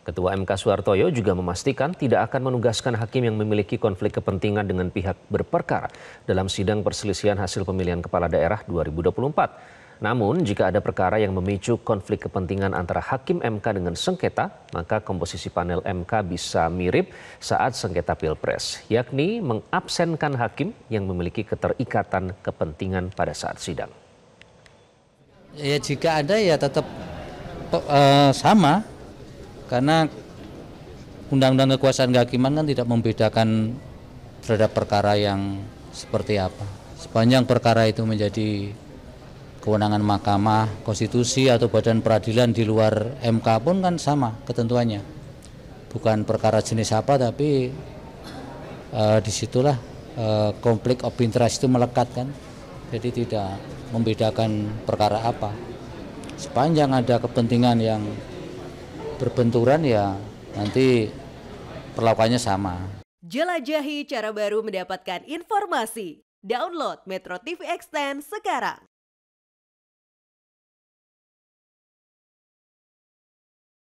Ketua MK Suwartoyo juga memastikan tidak akan menugaskan hakim yang memiliki konflik kepentingan dengan pihak berperkara dalam sidang perselisihan hasil pemilihan kepala daerah 2024. Namun, jika ada perkara yang memicu konflik kepentingan antara hakim MK dengan sengketa, maka komposisi panel MK bisa mirip saat sengketa pilpres, yakni mengabsenkan hakim yang memiliki keterikatan kepentingan pada saat sidang. Ya, jika ada ya tetap uh, sama karena undang-undang kekuasaan kehakiman kan tidak membedakan terhadap perkara yang seperti apa. Sepanjang perkara itu menjadi kewenangan mahkamah, konstitusi atau badan peradilan di luar MK pun kan sama ketentuannya. Bukan perkara jenis apa tapi e, eh, disitulah e, eh, konflik of interest itu melekat kan. Jadi tidak membedakan perkara apa. Sepanjang ada kepentingan yang berbenturan ya nanti perlakuannya sama. Jelajahi cara baru mendapatkan informasi. Download Metro TV Extend sekarang.